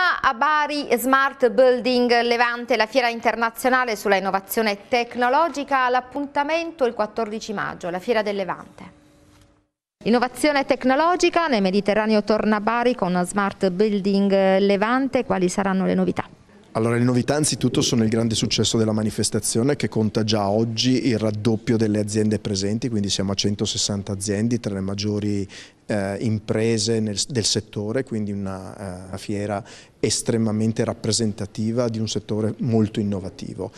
Luna a Bari Smart Building Levante, la fiera internazionale sulla innovazione tecnologica, l'appuntamento il 14 maggio, la fiera del Levante. Innovazione tecnologica, nel Mediterraneo torna a Bari con Smart Building Levante, quali saranno le novità? Allora le novità anzitutto sono il grande successo della manifestazione che conta già oggi il raddoppio delle aziende presenti, quindi siamo a 160 aziende tra le maggiori eh, imprese nel, del settore, quindi una, eh, una fiera estremamente rappresentativa di un settore molto innovativo.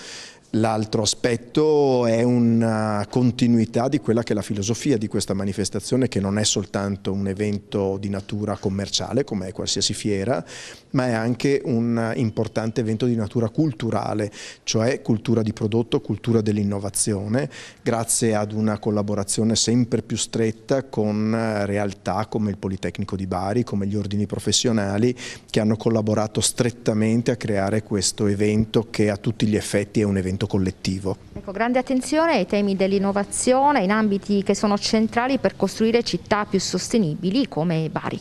L'altro aspetto è una continuità di quella che è la filosofia di questa manifestazione che non è soltanto un evento di natura commerciale come è qualsiasi fiera ma è anche un importante evento di natura culturale cioè cultura di prodotto, cultura dell'innovazione grazie ad una collaborazione sempre più stretta con eh, realtà come il Politecnico di Bari, come gli ordini professionali che hanno collaborato strettamente a creare questo evento che a tutti gli effetti è un evento investimento collettivo. Ecco, grande attenzione ai temi dell'innovazione in ambiti che sono centrali per costruire città più sostenibili come Bari.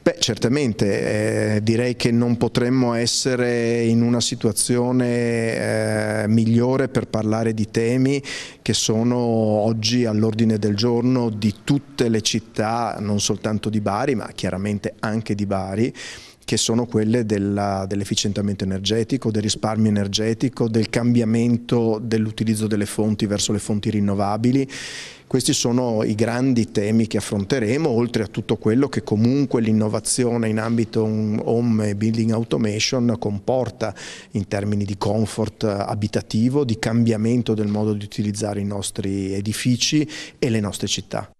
Beh, certamente, eh, direi che non potremmo essere in una situazione eh, migliore per parlare di temi che sono oggi all'ordine del giorno di tutte le città, non soltanto di Bari, ma chiaramente anche di Bari, che sono quelle dell'efficientamento dell energetico, del risparmio energetico, del cambiamento dell'utilizzo delle fonti verso le fonti rinnovabili. Questi sono i grandi temi che affronteremo, oltre a tutto quello che comunque l'innovazione in ambito mm, home e building automation comporta in termini di comfort eh, abitativo, di cambiamento del modo di utilizzare i nostri edifici e le nostre città.